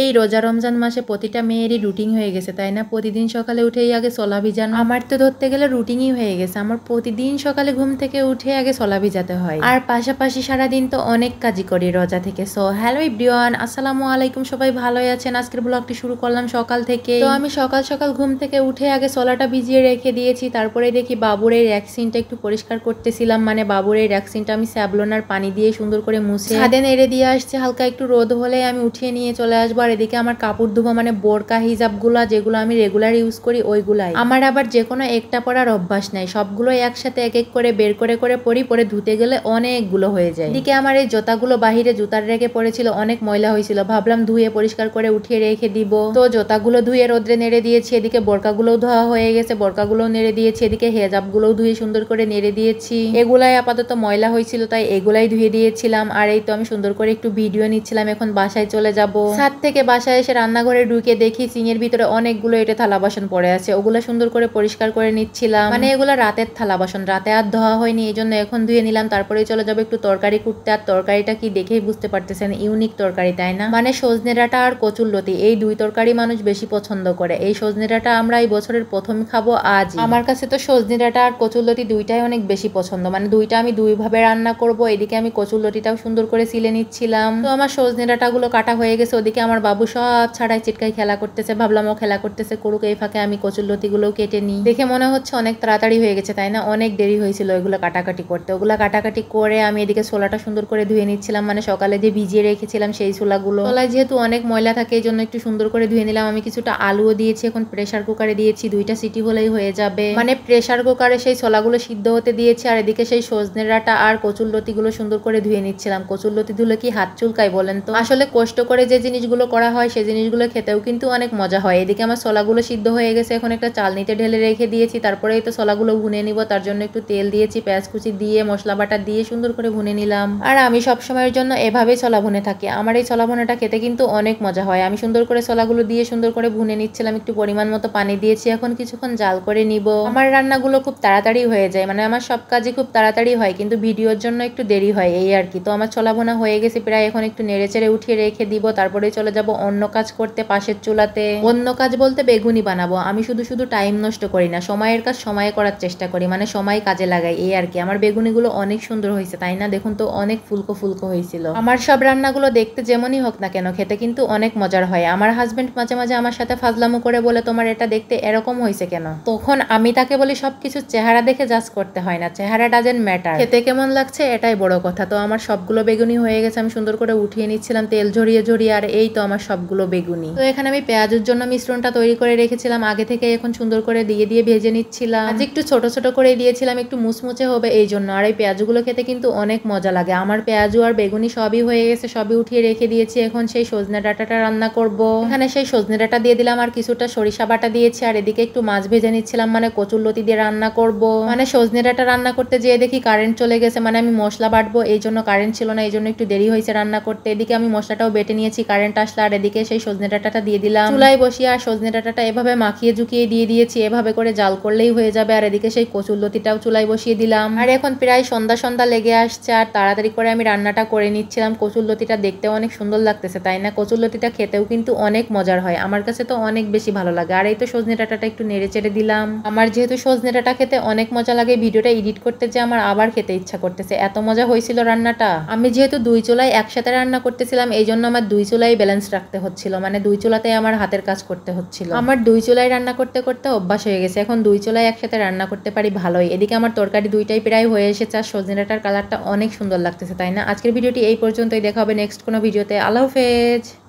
এই রোজা রমজান মাসে প্রতিটা মেয়েরই রুটিন হয়ে গেছে তাই না প্রতিদিন সকালে উঠেই আগে সলা ভিজানো আমার তো ধরতে গেলে রুটিনই হয়ে গেছে আমার প্রতিদিন সকালে ঘুম থেকে উঠে আগে সলা ভিজাতে হয় আর পাশাপাশি সারাদিন তো অনেক কাজই করি রোজা থেকে সো হ্যালো ইব্রিয়ান আসসালামু আলাইকুম সবাই ভালোই আছেন আজকের ব্লগটি শুরু করলাম সকাল থেকে তো আমি সকাল সকাল ঘুম থেকে উঠে আগে সলাটা ভিজিয়ে রেখে দিয়েছি তারপরে দেখি বাবুর এই র্যাকসিনটা একটু পরিষ্কার করতেছিলাম মানে বাবুর এই র্যাকসিনটা আমি স্যাবলোনার পানি দিয়ে সুন্দর করে মুছে সাদে নেড়ে দিয়ে আসছে হালকা একটু রোদ হলে আমি উঠিয়ে নিয়ে চলে আসবো আর এদিকে আমার কাপড় ধুবো মানে বোরকা হিজাবগুলা যেগুলো আমি রেগুলার ইউজ করি ওইগুলাই আমার আবার যে কোনো একটা পরার অভ্যাস নাই সবগুলো একসাথে এক এক করে বের করে করে পরি পরে ধুতে গেলে অনেকগুলো হয়ে যায় এদিকে আমার এই জোতাগুলো বাহিরে জুতার রেখে পড়েছিল অনেক ময়লা হয়েছিল ভাবলাম ধুয়ে পরিষ্কার করে উঠিয়ে রেখে দিব তো জোতাগুলো ধুয়ে রোদ্রে নেড়ে দিয়েছি এদিকে বোরকাগুলোও ধোয়া হয়ে গেছে বোরকাগুলোও নেড়ে দিয়েছি এদিকে হেজাবগুলোও ধুয়ে সুন্দর করে নেড়ে দিয়েছি এগুলাই আপাতত ময়লা হয়েছিল তাই এগুলাই ধুয়ে দিয়েছিলাম আর এই তো আমি সুন্দর করে একটু ভিডিও নিচ্ছিলাম এখন বাসায় চলে যাবো ছাদ থেকে থেকে বাসায় এসে রান্নাঘরে ঢুকে দেখি সিংয়ের ভিতরে অনেকগুলো এটা থালা বাসন পড়ে আছে ওগুলো সুন্দর করে পরিষ্কার করে নিচ্ছিলাম মানে এগুলো রাতের থালা বাসন রাতে আর ধোয়া হয়নি এই জন্য এখন ধুয়ে নিলাম তারপরে চলে যাবে একটু তরকারি করতে আর তরকারিটা কি দেখেই বুঝতে পারতেছেন ইউনিক তরকারি তাই না মানে সজনেরাটা আর কচুর লতি এই দুই তরকারি মানুষ বেশি পছন্দ করে এই সজনেরাটা আমরা এই বছরের প্রথম খাবো আজ আমার কাছে তো সজনেরাটা আর কচুর লতি দুইটাই অনেক বেশি পছন্দ মানে দুইটা আমি দুইভাবে রান্না করব এদিকে আমি কচুর লতিটাও সুন্দর করে সিলে নিচ্ছিলাম তো আমার সজনে ডাঁটাগুলো কাটা হয়ে গেছে ওদিকে আমার বাবু সব ছাড়াই চিটকাই খেলা করতেছে ভাবলাম ও খেলা করতেছে করুক এই ফাঁকে আমি কচুর লতিগুলোও কেটে নিই দেখে মনে হচ্ছে অনেক তাড়াতাড়ি হয়ে গেছে তাই না অনেক দেরি হয়েছিল ওইগুলো কাটাকাটি করতে ওগুলো কাটাকাটি করে আমি এদিকে ছোলাটা সুন্দর করে ধুয়ে নিচ্ছিলাম মানে সকালে যে ভিজিয়ে রেখেছিলাম সেই ছোলাগুলো ছোলায় যেহেতু অনেক ময়লা থাকে এই জন্য একটু সুন্দর করে ধুয়ে নিলাম আমি কিছুটা আলুও দিয়েছি এখন প্রেশার কুকারে দিয়েছি দুইটা সিটি হলেই হয়ে যাবে মানে প্রেশার কুকারে সেই ছোলাগুলো সিদ্ধ হতে দিয়েছি আর এদিকে সেই সজনে ডাঁটা আর কচুর লতিগুলো সুন্দর করে ধুয়ে নিচ্ছিলাম কচুর লতি ধুলে কি হাত চুলকায় বলেন তো আসলে কষ্ট করে যে জিনিসগুলো করা হয় সেই জিনিসগুলো খেতেও কিন্তু অনেক মজা হয় এদিকে আমার ছোলাগুলো সিদ্ধ হয়ে গেছে এখন একটা চালনিতে ঢেলে রেখে দিয়েছি তারপরে এই তো ছোলাগুলো ভুনে নিব তার জন্য একটু তেল দিয়েছি পেঁয়াজ কুচি দিয়ে মশলা বাটা দিয়ে সুন্দর করে ভুনে নিলাম আর আমি সব সময়ের জন্য এভাবেই ছোলা ভুনে থাকি আমার এই ছোলা ভুনেটা খেতে কিন্তু অনেক মজা হয় আমি সুন্দর করে ছোলাগুলো দিয়ে সুন্দর করে ভুনে নিচ্ছিলাম একটু পরিমাণ মতো পানি দিয়েছি এখন কিছুক্ষণ জাল করে নিব আমার রান্নাগুলো খুব তাড়াতাড়ি হয়ে যায় মানে আমার সব কাজে খুব তাড়াতাড়ি হয় কিন্তু ভিডিওর জন্য একটু দেরি হয় এই আর কি তো আমার ছোলা ভোনা হয়ে গেছে প্রায় এখন একটু নেড়ে চেড়ে উঠিয়ে রেখে দিব তারপরে চলে যাব যাব অন্য কাজ করতে পাশের চুলাতে অন্য কাজ বলতে বেগুনি বানাবো আমি শুধু শুধু টাইম নষ্ট করি না সময়ের কাজ সময়ে করার চেষ্টা করি মানে সময় কাজে লাগাই এই আর কি আমার বেগুনিগুলো অনেক সুন্দর হয়েছে তাই না দেখুন তো অনেক ফুলকো ফুলকো হয়েছিল আমার সব রান্নাগুলো দেখতে যেমনই হোক না কেন খেতে কিন্তু অনেক মজার হয় আমার হাজবেন্ড মাঝে মাঝে আমার সাথে ফাজলামো করে বলে তোমার এটা দেখতে এরকম হয়েছে কেন তখন আমি তাকে বলি সবকিছু চেহারা দেখে জাজ করতে হয় না চেহারা ডাজেন ম্যাটার খেতে কেমন লাগছে এটাই বড় কথা তো আমার সবগুলো বেগুনি হয়ে গেছে আমি সুন্দর করে উঠিয়ে নিচ্ছিলাম তেল ঝরিয়ে ঝরিয়ে আর এই তো আমার সবগুলো বেগুনি তো এখানে আমি পেঁয়াজের জন্য মিশ্রণটা তৈরি করে রেখেছিলাম আগে থেকে এখন সুন্দর করে দিয়ে দিয়ে ভেজে নিচ্ছিলাম আজ একটু ছোট ছোট করে দিয়েছিলাম একটু মুচমুচে হবে এই জন্য আর এই পেঁয়াজগুলো খেতে কিন্তু অনেক মজা লাগে আমার পেঁয়াজু আর বেগুনি সবই হয়ে গেছে সবই উঠিয়ে রেখে দিয়েছি এখন সেই সজনে ডাঁটাটা রান্না করব এখানে সেই সজনে ডাঁটা দিয়ে দিলাম আর কিছুটা সরিষা বাটা দিয়েছি আর এদিকে একটু মাছ ভেজে নিচ্ছিলাম মানে কচুর লতি দিয়ে রান্না করব মানে সজনে ডাঁটা রান্না করতে যেয়ে দেখি কারেন্ট চলে গেছে মানে আমি মশলা বাটবো এই জন্য কারেন্ট ছিল না এই জন্য একটু দেরি হয়েছে রান্না করতে এদিকে আমি মশলাটাও বেটে নিয়েছি কারেন্ট মশলা আর এদিকে সেই সজনে ডাঁটাটা দিয়ে দিলাম চুলাই বসিয়ে আর সজনে ডাঁটাটা এভাবে মাখিয়ে ঝুঁকিয়ে দিয়ে দিয়েছি এভাবে করে জাল করলেই হয়ে যাবে আর এদিকে সেই কচুর লতিটাও চুলায় বসিয়ে দিলাম আর এখন প্রায় সন্ধ্যা সন্ধ্যা লেগে আসছে আর তাড়াতাড়ি করে আমি রান্নাটা করে নিচ্ছিলাম কচুর লতিটা দেখতে অনেক সুন্দর লাগতেছে তাই না কচুর লতিটা খেতেও কিন্তু অনেক মজার হয় আমার কাছে তো অনেক বেশি ভালো লাগে আর এই তো সজনে ডাঁটাটা একটু নেড়ে চেড়ে দিলাম আমার যেহেতু সজনে ডাঁটা খেতে অনেক মজা লাগে ভিডিওটা এডিট করতে যে আমার আবার খেতে ইচ্ছা করতেছে এত মজা হয়েছিল রান্নাটা আমি যেহেতু দুই চুলাই একসাথে রান্না করতেছিলাম এই জন্য আমার দুই চুলাই ব্যালেন্স ব্যালেন্স রাখতে হচ্ছিল মানে দুই চুলাতে আমার হাতের কাজ করতে হচ্ছিল আমার দুই চুলায় রান্না করতে করতে অভ্যাস হয়ে গেছে এখন দুই চুলায় একসাথে রান্না করতে পারি ভালোই এদিকে আমার তরকারি দুইটাই প্রায় হয়ে এসেছে আর সজনেটার কালারটা অনেক সুন্দর লাগতেছে তাই না আজকের ভিডিওটি এই পর্যন্তই দেখা হবে নেক্সট কোনো ভিডিওতে আল্লাহ হাফেজ